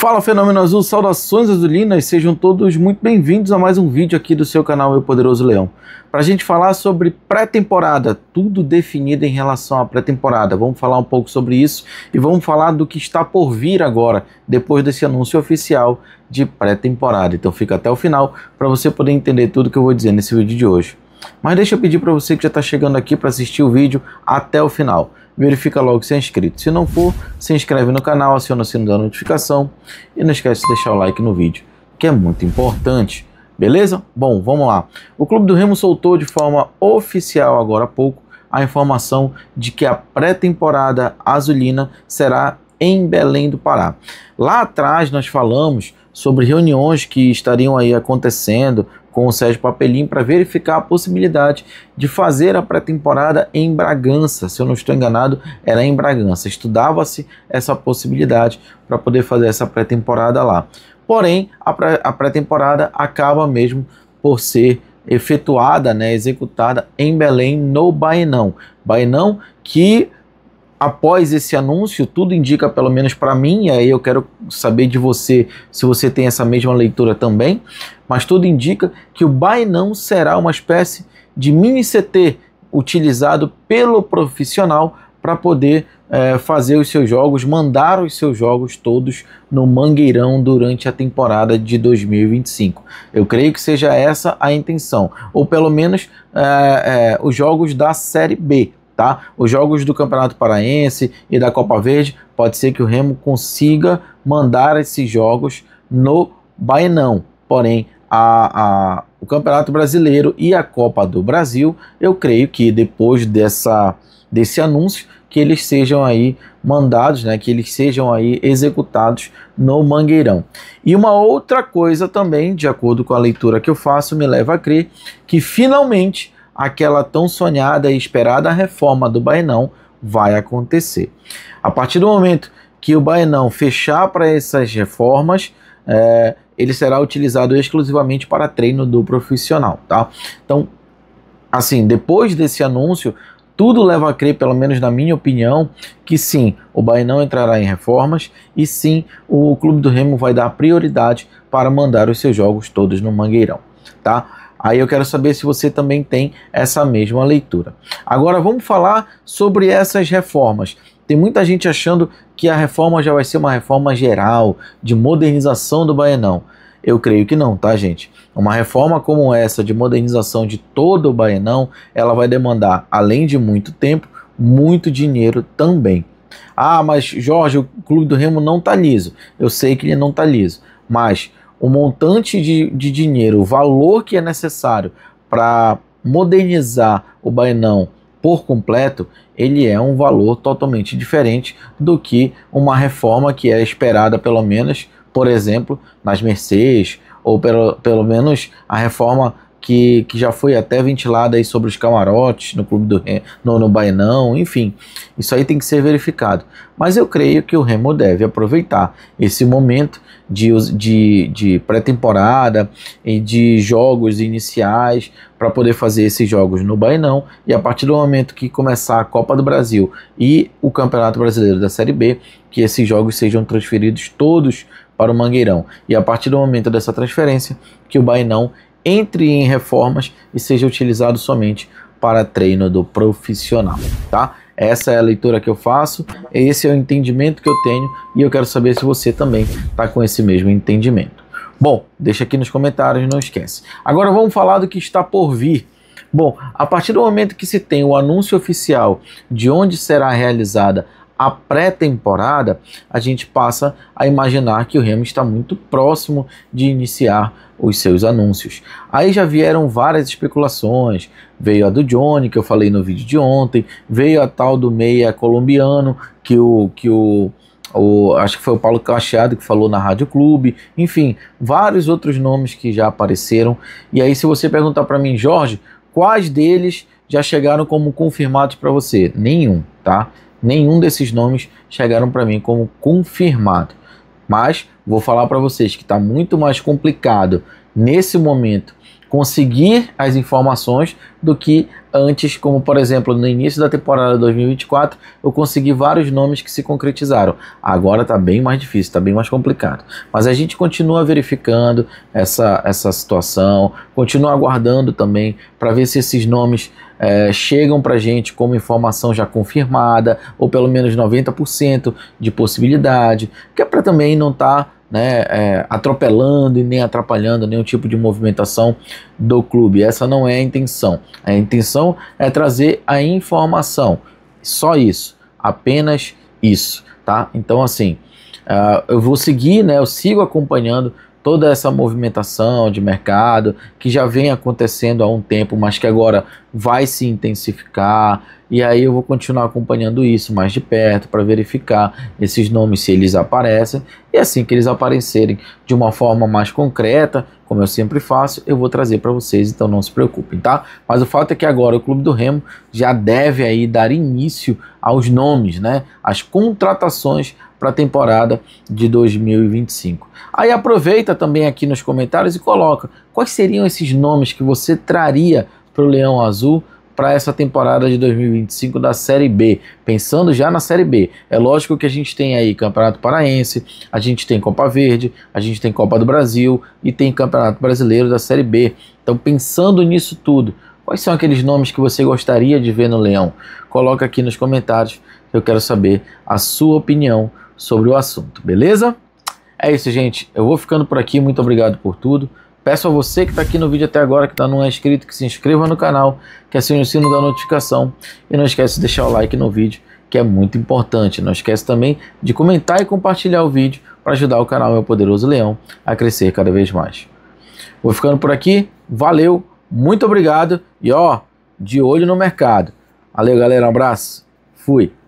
Fala Fenômeno Azul, saudações azulinas, sejam todos muito bem-vindos a mais um vídeo aqui do seu canal Eu Poderoso Leão. Para a gente falar sobre pré-temporada, tudo definido em relação à pré-temporada. Vamos falar um pouco sobre isso e vamos falar do que está por vir agora, depois desse anúncio oficial de pré-temporada. Então fica até o final para você poder entender tudo que eu vou dizer nesse vídeo de hoje. Mas deixa eu pedir para você que já está chegando aqui para assistir o vídeo até o final verifica logo se é inscrito. Se não for, se inscreve no canal, aciona o sino da notificação e não esquece de deixar o like no vídeo, que é muito importante. Beleza? Bom, vamos lá. O Clube do Remo soltou de forma oficial agora há pouco a informação de que a pré-temporada azulina será em Belém do Pará. Lá atrás nós falamos sobre reuniões que estariam aí acontecendo com o Sérgio Papelim para verificar a possibilidade de fazer a pré-temporada em Bragança. Se eu não estou enganado, era em Bragança. Estudava-se essa possibilidade para poder fazer essa pré-temporada lá. Porém, a pré-temporada acaba mesmo por ser efetuada, né, executada em Belém, no Bainão. Bainão que após esse anúncio, tudo indica, pelo menos para mim, e aí eu quero saber de você se você tem essa mesma leitura também, mas tudo indica que o Binance será uma espécie de mini CT utilizado pelo profissional para poder é, fazer os seus jogos, mandar os seus jogos todos no Mangueirão durante a temporada de 2025. Eu creio que seja essa a intenção, ou pelo menos é, é, os jogos da Série B tá? Os jogos do Campeonato Paraense e da Copa Verde, pode ser que o Remo consiga mandar esses jogos no Baenão. Porém, a, a, o Campeonato Brasileiro e a Copa do Brasil, eu creio que depois dessa, desse anúncio, que eles sejam aí mandados, né, que eles sejam aí executados no Mangueirão. E uma outra coisa também, de acordo com a leitura que eu faço, me leva a crer que finalmente aquela tão sonhada e esperada reforma do Baenão vai acontecer. A partir do momento que o Baenão fechar para essas reformas, é, ele será utilizado exclusivamente para treino do profissional, tá? Então, assim, depois desse anúncio, tudo leva a crer, pelo menos na minha opinião, que sim, o Bainão entrará em reformas e sim, o Clube do Remo vai dar prioridade para mandar os seus jogos todos no Mangueirão tá? Aí eu quero saber se você também tem essa mesma leitura. Agora vamos falar sobre essas reformas. Tem muita gente achando que a reforma já vai ser uma reforma geral, de modernização do Baenão. Eu creio que não, tá, gente? Uma reforma como essa de modernização de todo o Baenão, ela vai demandar, além de muito tempo, muito dinheiro também. Ah, mas Jorge, o Clube do Remo não tá liso. Eu sei que ele não tá liso, mas o montante de, de dinheiro, o valor que é necessário para modernizar o Bainão por completo, ele é um valor totalmente diferente do que uma reforma que é esperada, pelo menos, por exemplo, nas Mercedes, ou pelo, pelo menos a reforma que, que já foi até ventilada aí sobre os camarotes no clube do no, no Bainão, enfim, isso aí tem que ser verificado. Mas eu creio que o Remo deve aproveitar esse momento de, de, de pré-temporada e de jogos iniciais para poder fazer esses jogos no Bainão e a partir do momento que começar a Copa do Brasil e o Campeonato Brasileiro da Série B, que esses jogos sejam transferidos todos para o Mangueirão. E a partir do momento dessa transferência, que o Bainão entre em reformas e seja utilizado somente para treino do profissional, tá? Essa é a leitura que eu faço, esse é o entendimento que eu tenho e eu quero saber se você também está com esse mesmo entendimento. Bom, deixa aqui nos comentários, não esquece. Agora vamos falar do que está por vir. Bom, a partir do momento que se tem o anúncio oficial de onde será realizada a pré-temporada, a gente passa a imaginar que o Remo está muito próximo de iniciar os seus anúncios. Aí já vieram várias especulações, veio a do Johnny, que eu falei no vídeo de ontem, veio a tal do meia colombiano, que o... Que o o, acho que foi o Paulo Cacheado que falou na Rádio Clube, enfim, vários outros nomes que já apareceram. E aí, se você perguntar para mim, Jorge, quais deles já chegaram como confirmados para você? Nenhum, tá? nenhum desses nomes chegaram para mim como confirmado. Mas vou falar para vocês que está muito mais complicado nesse momento conseguir as informações do que antes, como por exemplo no início da temporada 2024, eu consegui vários nomes que se concretizaram. Agora está bem mais difícil, está bem mais complicado. Mas a gente continua verificando essa, essa situação, continua aguardando também para ver se esses nomes é, chegam para gente como informação já confirmada, ou pelo menos 90% de possibilidade, que é para também não estar tá, né, é, atropelando e nem atrapalhando nenhum tipo de movimentação do clube. Essa não é a intenção. A intenção é trazer a informação, só isso, apenas isso. Tá? Então, assim, uh, eu vou seguir, né, eu sigo acompanhando toda essa movimentação de mercado que já vem acontecendo há um tempo, mas que agora vai se intensificar. E aí eu vou continuar acompanhando isso mais de perto para verificar esses nomes se eles aparecem. E assim que eles aparecerem de uma forma mais concreta, como eu sempre faço, eu vou trazer para vocês, então não se preocupem, tá? Mas o fato é que agora o Clube do Remo já deve aí dar início aos nomes, né? As contratações para a temporada de 2025. Aí aproveita também aqui nos comentários e coloca quais seriam esses nomes que você traria para o Leão Azul para essa temporada de 2025 da Série B, pensando já na Série B. É lógico que a gente tem aí Campeonato Paraense, a gente tem Copa Verde, a gente tem Copa do Brasil e tem Campeonato Brasileiro da Série B. Então, pensando nisso tudo, quais são aqueles nomes que você gostaria de ver no Leão? Coloca aqui nos comentários, eu quero saber a sua opinião sobre o assunto, beleza? É isso, gente. Eu vou ficando por aqui. Muito obrigado por tudo. Peço a você que está aqui no vídeo até agora, que tá não é inscrito, que se inscreva no canal, que assine o sino da notificação e não esquece de deixar o like no vídeo, que é muito importante. Não esquece também de comentar e compartilhar o vídeo para ajudar o canal Meu Poderoso Leão a crescer cada vez mais. Vou ficando por aqui. Valeu, muito obrigado e ó, de olho no mercado. Valeu, galera. Um abraço. Fui.